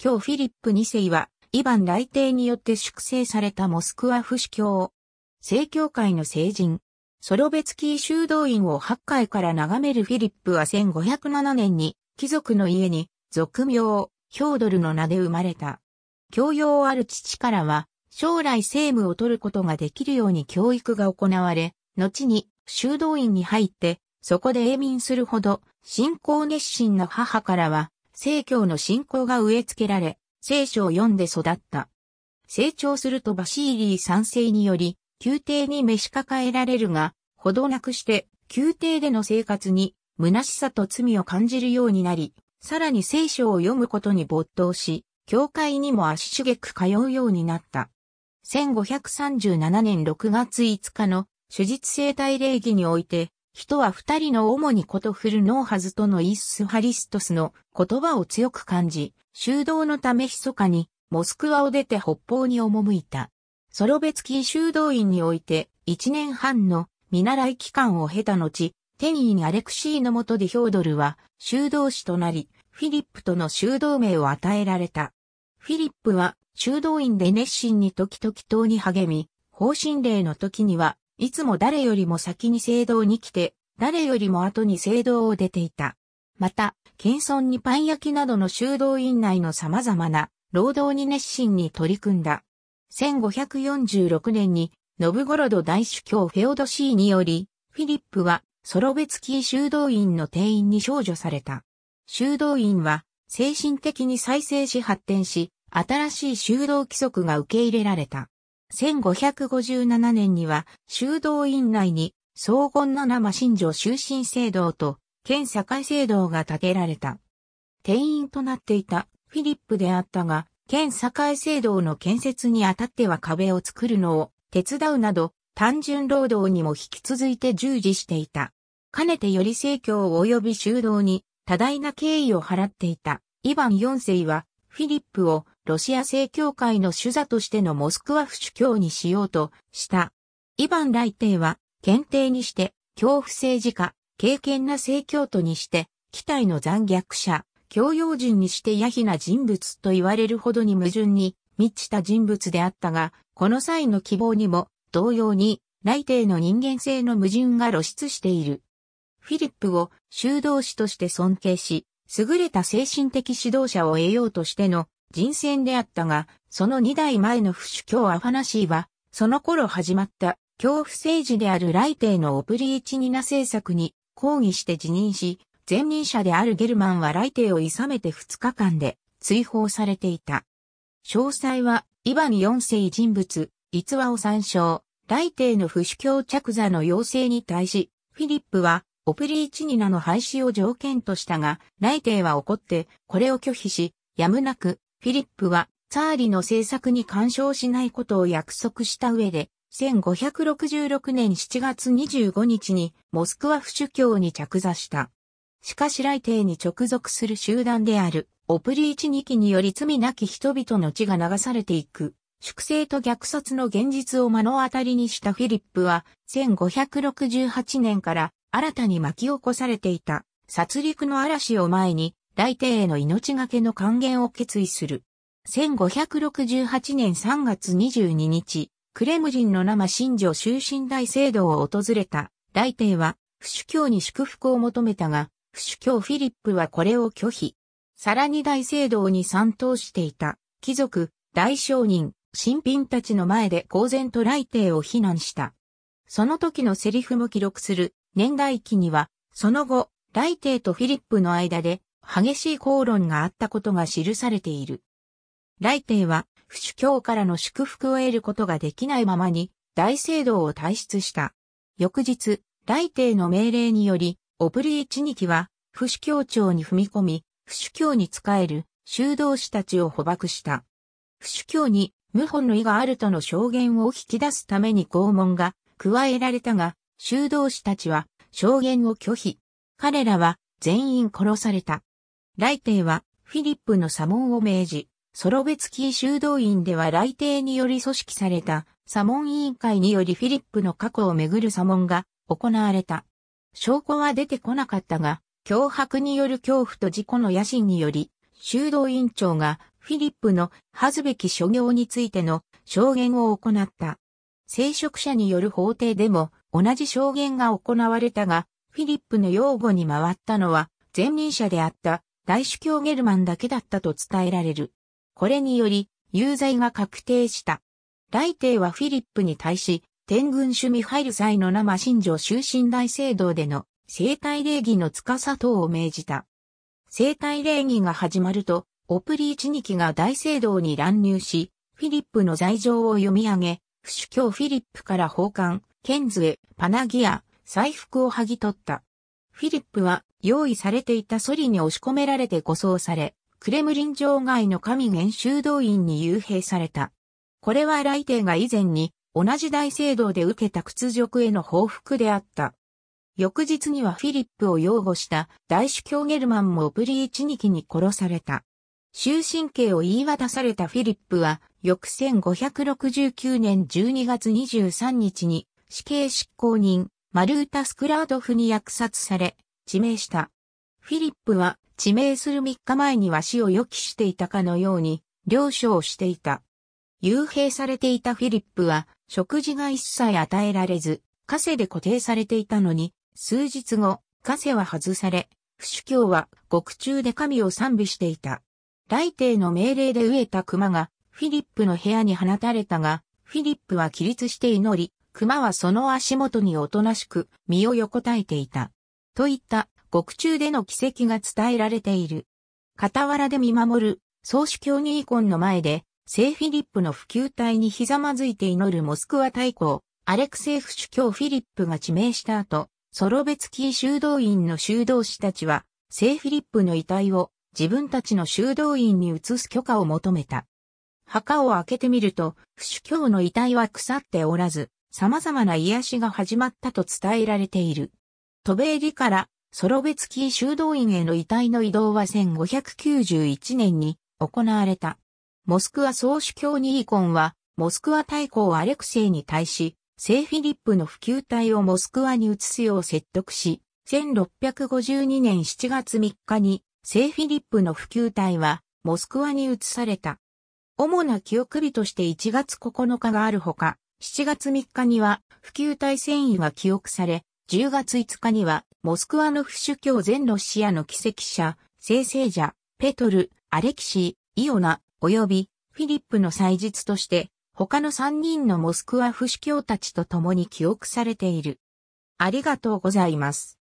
教フィリップ2世は、イヴァン来帝によって粛清されたモスクワ不死教。正教会の聖人。ソロベツキー修道院を八階から眺めるフィリップは1507年に貴族の家に俗名、ヒョードルの名で生まれた。教養ある父からは将来政務を取ることができるように教育が行われ、後に修道院に入ってそこで永眠するほど信仰熱心な母からは聖教の信仰が植え付けられ、聖書を読んで育った。成長するとバシーリー三世により、宮廷に召し抱えられるが、ほどなくして、宮廷での生活に、虚しさと罪を感じるようになり、さらに聖書を読むことに没頭し、教会にも足しげく通うようになった。1537年6月5日の手術生体礼儀において、人は二人の主にことフるノーハズとのイッスハリストスの言葉を強く感じ、修道のため密かにモスクワを出て北方に赴いた。ソロベツキー修道院において一年半の見習い期間を経た後、テニーにアレクシーの下でヒョードルは修道士となり、フィリップとの修道名を与えられた。フィリップは修道院で熱心に時々党に励み、方針令の時にはいつも誰よりも先に聖堂に来て、誰よりも後に聖堂を出ていた。また、謙遜にパン焼きなどの修道院内の様々な労働に熱心に取り組んだ。1546年に、ノブゴロド大主教フェオドシーにより、フィリップはソロベツキー修道院の定員に少女された。修道院は精神的に再生し発展し、新しい修道規則が受け入れられた。1557年には修道院内に荘厳な生新女修身聖堂と県境聖堂が建てられた。定員となっていたフィリップであったが、県境聖堂の建設にあたっては壁を作るのを手伝うなど、単純労働にも引き続いて従事していた。かねてより政教及び修道に多大な敬意を払っていたイヴァン4世はフィリップをロシア正教会の主座としてのモスクワ府主教にしようとした。イヴァン来帝は、検定にして、恐怖政治家、敬虔な正教徒にして、期待の残虐者、教養人にして野ヒな人物と言われるほどに矛盾に満ちた人物であったが、この際の希望にも同様に来帝の人間性の矛盾が露出している。フィリップを修道士として尊敬し、優れた精神的指導者を得ようとしての人選であったが、その2代前の不主教アファナシーは、その頃始まった恐怖政治である来帝のオプリーチニナ政策に抗議して辞任し、前任者であるゲルマンは来帝をさめて2日間で追放されていた。詳細は、イバニ4世人物、逸話を参照、来帝の不主教着座の要請に対し、フィリップは、オプリーチニナの廃止を条件としたが、来帝は怒って、これを拒否し、やむなく、フィリップはツァーリの政策に干渉しないことを約束した上で、1566年7月25日にモスクワ府主教に着座した。しかし来帝に直属する集団であるオプリーチニ期により罪なき人々の血が流されていく、粛清と虐殺の現実を目の当たりにしたフィリップは、1568年から新たに巻き起こされていた殺戮の嵐を前に大帝への命がけの還元を決意する。1568年3月22日、クレムジンの生信女終身大聖堂を訪れた大帝は、不主教に祝福を求めたが、不主教フィリップはこれを拒否。さらに大聖堂に賛同していた、貴族、大商人、新品たちの前で公然と来帝を非難した。その時のセリフも記録する、年代記には、その後、来帝とフィリップの間で、激しい口論があったことが記されている。来帝は、不主教からの祝福を得ることができないままに、大聖堂を退出した。翌日、来帝の命令により、オブリーチニキは、不主教庁に踏み込み、不主教に仕える修道士たちを捕獲した。不主教に謀反の意があるとの証言を引き出すために拷問が加えられたが、修道士たちは証言を拒否。彼らは全員殺された。来帝はフィリップの左門を命じ、ソロベツキー修道院では来帝により組織された左門委員会によりフィリップの過去をめぐる左門が行われた。証拠は出てこなかったが、脅迫による恐怖と事故の野心により、修道院長がフィリップの恥ずべき所業についての証言を行った。聖職者による法廷でも同じ証言が行われたが、フィリップの擁護に回ったのは前任者であった大主教ゲルマンだけだったと伝えられる。これにより、有罪が確定した。大帝はフィリップに対し、天軍主ミハイル祭の生神女終身大聖堂での生体礼儀の司等を命じた。生体礼儀が始まると、オプリーチニキが大聖堂に乱入し、フィリップの罪状を読み上げ、不主教フィリップから奉還、ケンズへ、パナギア、財布を剥ぎ取った。フィリップは用意されていたソリに押し込められて護送され、クレムリン城外の神元修道院に幽閉された。これは来帝が以前に同じ大聖堂で受けた屈辱への報復であった。翌日にはフィリップを擁護した大主教ゲルマンもブリーチニキに殺された。終身刑を言い渡されたフィリップは、翌1569年12月23日に死刑執行人、マルータ・スクラードフに虐殺され、致命した。フィリップは致命する3日前には死を予期していたかのように、了承をしていた。幽閉されていたフィリップは、食事が一切与えられず、カセで固定されていたのに、数日後、カセは外され、不主教は獄中で神を賛美していた。来帝の命令で飢えた熊が、フィリップの部屋に放たれたが、フィリップは起立して祈り、熊はその足元におとなしく身を横たえていた。といった獄中での奇跡が伝えられている。傍らで見守る、総主教ニーコンの前で、聖フィリップの普及隊にひざまずいて祈るモスクワ大公、アレクセイフ主教フィリップが致命した後、ソロベツキー修道院の修道士たちは、聖フィリップの遺体を自分たちの修道院に移す許可を求めた。墓を開けてみると、不主教の遺体は腐っておらず、様々な癒しが始まったと伝えられている。渡米リからソロベツキー修道院への遺体の移動は1591年に行われた。モスクワ総主教ニーコンは、モスクワ大公アレクセイに対し、聖フィリップの普及隊をモスクワに移すよう説得し、1652年7月3日に、聖フィリップの普及隊は、モスクワに移された。主な記憶日として1月9日があるほか、7月3日には、普及隊戦移が記憶され、10月5日には、モスクワのフ主教全ロシアの奇跡者、聖聖者、ペトル、アレキシー、イオナ、及び、フィリップの祭日として、他の3人のモスクワ不死教たちと共に記憶されている。ありがとうございます。